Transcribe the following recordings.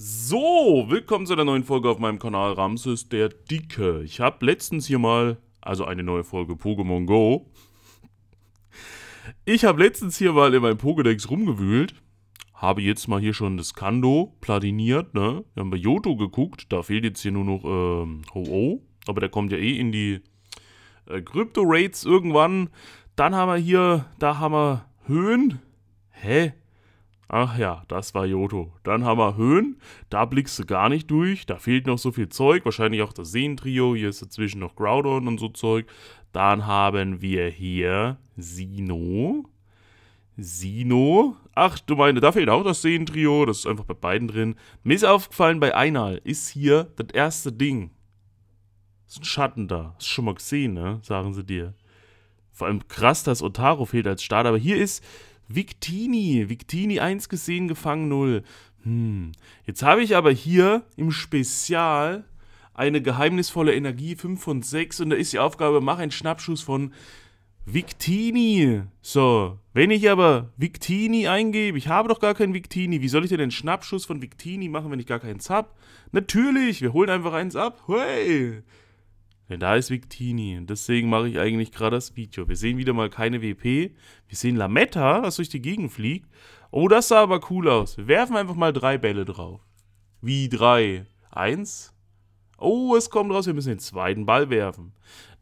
So, willkommen zu einer neuen Folge auf meinem Kanal Ramses der Dicke. Ich habe letztens hier mal, also eine neue Folge Pokémon Go. Ich habe letztens hier mal in meinem Pokédex rumgewühlt. Habe jetzt mal hier schon das Kando platiniert, ne? Wir haben bei Yoto geguckt, da fehlt jetzt hier nur noch ähm, Ho-Oh. Aber der kommt ja eh in die äh, Crypto-Rates irgendwann. Dann haben wir hier, da haben wir Höhen. Hä? Ach ja, das war Joto. Dann haben wir Höhen, da blickst du gar nicht durch, da fehlt noch so viel Zeug, wahrscheinlich auch das Seentrio, hier ist dazwischen noch Groudon und so Zeug. Dann haben wir hier Sino. Sino. Ach, du meine, da fehlt auch das Seentrio, das ist einfach bei beiden drin. Mir ist aufgefallen, bei Einal ist hier das erste Ding. Ist ein Schatten da. Hast du schon mal gesehen, ne? Sagen sie dir. Vor allem krass, dass Otaro fehlt als Start, aber hier ist Victini, Victini 1 gesehen, gefangen 0. Hm. Jetzt habe ich aber hier im Spezial eine geheimnisvolle Energie 5 von 6 und da ist die Aufgabe, mach einen Schnappschuss von Victini. So, wenn ich aber Victini eingebe, ich habe doch gar keinen Victini, wie soll ich denn einen Schnappschuss von Victini machen, wenn ich gar keins habe? Natürlich, wir holen einfach eins ab. Hey! Denn da ist Victini. Und deswegen mache ich eigentlich gerade das Video. Wir sehen wieder mal keine WP. Wir sehen Lametta, was durch die Gegend fliegt. Oh, das sah aber cool aus. Wir werfen einfach mal drei Bälle drauf. Wie drei? Eins? Oh, es kommt raus, wir müssen den zweiten Ball werfen.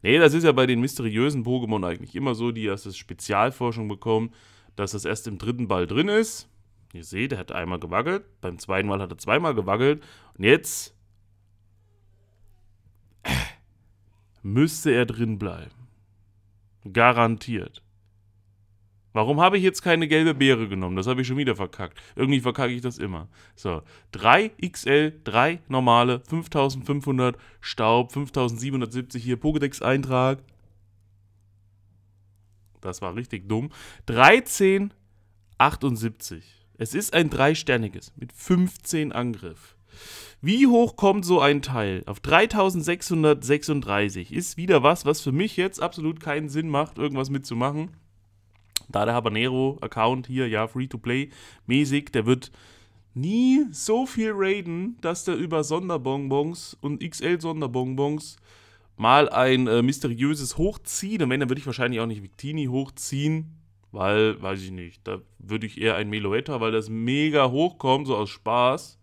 Nee, das ist ja bei den mysteriösen Pokémon eigentlich immer so, die erst das Spezialforschung bekommen, dass das erst im dritten Ball drin ist. Ihr seht, er hat einmal gewackelt, beim zweiten Mal hat er zweimal gewackelt und jetzt müsste er drin bleiben. Garantiert. Warum habe ich jetzt keine gelbe Beere genommen? Das habe ich schon wieder verkackt. Irgendwie verkacke ich das immer. So, 3 XL, 3 normale, 5500 Staub, 5770 hier, Pokédex-Eintrag. Das war richtig dumm. 1378. Es ist ein dreisterniges mit 15 Angriff. Wie hoch kommt so ein Teil? Auf 3636 ist wieder was, was für mich jetzt absolut keinen Sinn macht, irgendwas mitzumachen. Da der Habanero-Account hier, ja, Free-to-Play-mäßig, der wird nie so viel raiden, dass der über Sonderbonbons und XL-Sonderbonbons mal ein äh, mysteriöses hochziehen. Und wenn, dann würde ich wahrscheinlich auch nicht Victini hochziehen, weil, weiß ich nicht, da würde ich eher ein Meloetta, weil das mega hochkommt, so aus Spaß.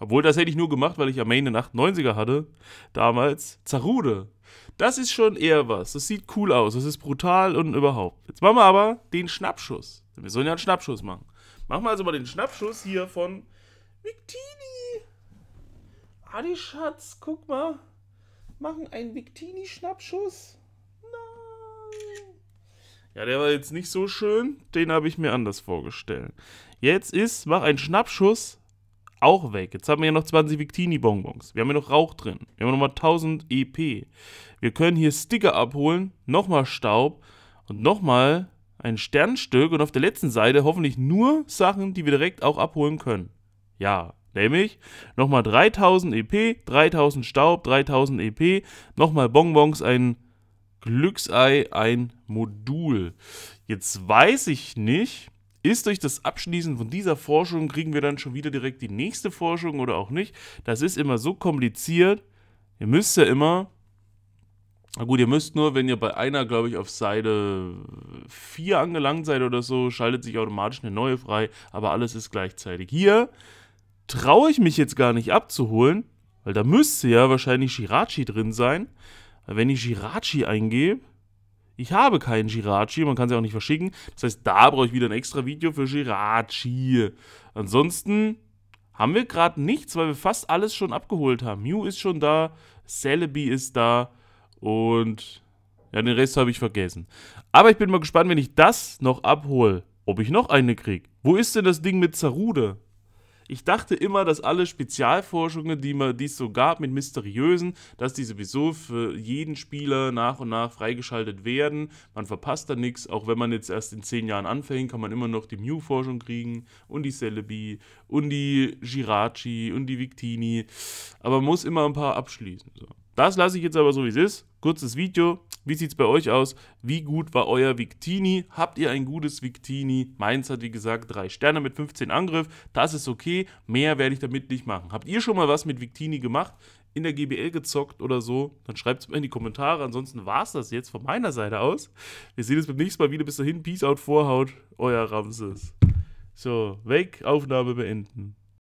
Obwohl, das hätte ich nur gemacht, weil ich am Main eine 98er hatte. Damals. Zarude. Das ist schon eher was. Das sieht cool aus. Das ist brutal und überhaupt. Jetzt machen wir aber den Schnappschuss. Wir sollen ja einen Schnappschuss machen. Machen wir also mal den Schnappschuss hier von Victini. Adi Schatz, guck mal. Machen einen Victini-Schnappschuss. Nein. Ja, der war jetzt nicht so schön. Den habe ich mir anders vorgestellt. Jetzt ist, mach einen Schnappschuss auch weg. Jetzt haben wir ja noch 20 Victini-Bonbons. Wir haben ja noch Rauch drin. Wir haben nochmal 1000 EP. Wir können hier Sticker abholen, nochmal Staub und nochmal ein Sternstück und auf der letzten Seite hoffentlich nur Sachen, die wir direkt auch abholen können. Ja, nämlich nochmal 3000 EP, 3000 Staub, 3000 EP, nochmal Bonbons, ein Glücksei, ein Modul. Jetzt weiß ich nicht, ist durch das Abschließen von dieser Forschung, kriegen wir dann schon wieder direkt die nächste Forschung oder auch nicht? Das ist immer so kompliziert. Ihr müsst ja immer, na gut, ihr müsst nur, wenn ihr bei einer, glaube ich, auf Seite 4 angelangt seid oder so, schaltet sich automatisch eine neue frei, aber alles ist gleichzeitig. Hier traue ich mich jetzt gar nicht abzuholen, weil da müsste ja wahrscheinlich Shirachi drin sein. Wenn ich Shirachi eingebe, ich habe keinen Jirachi, man kann sie auch nicht verschicken. Das heißt, da brauche ich wieder ein extra Video für Jirachi. Ansonsten haben wir gerade nichts, weil wir fast alles schon abgeholt haben. Mew ist schon da, Celebi ist da und ja, den Rest habe ich vergessen. Aber ich bin mal gespannt, wenn ich das noch abhole, ob ich noch eine kriege. Wo ist denn das Ding mit Zarude? Ich dachte immer, dass alle Spezialforschungen, die es so gab mit mysteriösen, dass die sowieso für jeden Spieler nach und nach freigeschaltet werden. Man verpasst da nichts, auch wenn man jetzt erst in zehn Jahren anfängt, kann man immer noch die Mew-Forschung kriegen und die Celebi und die Girachi und die Victini. Aber man muss immer ein paar abschließen. So. Das lasse ich jetzt aber so, wie es ist. Kurzes Video, wie sieht es bei euch aus? Wie gut war euer Victini? Habt ihr ein gutes Victini? Meins hat, wie gesagt, drei Sterne mit 15 Angriff. Das ist okay. Mehr werde ich damit nicht machen. Habt ihr schon mal was mit Victini gemacht? in der GBL gezockt oder so, dann schreibt es mir in die Kommentare. Ansonsten war es das jetzt von meiner Seite aus. Wir sehen uns beim nächsten Mal wieder. Bis dahin, Peace out, Vorhaut, euer Ramses. So, weg, Aufnahme beenden.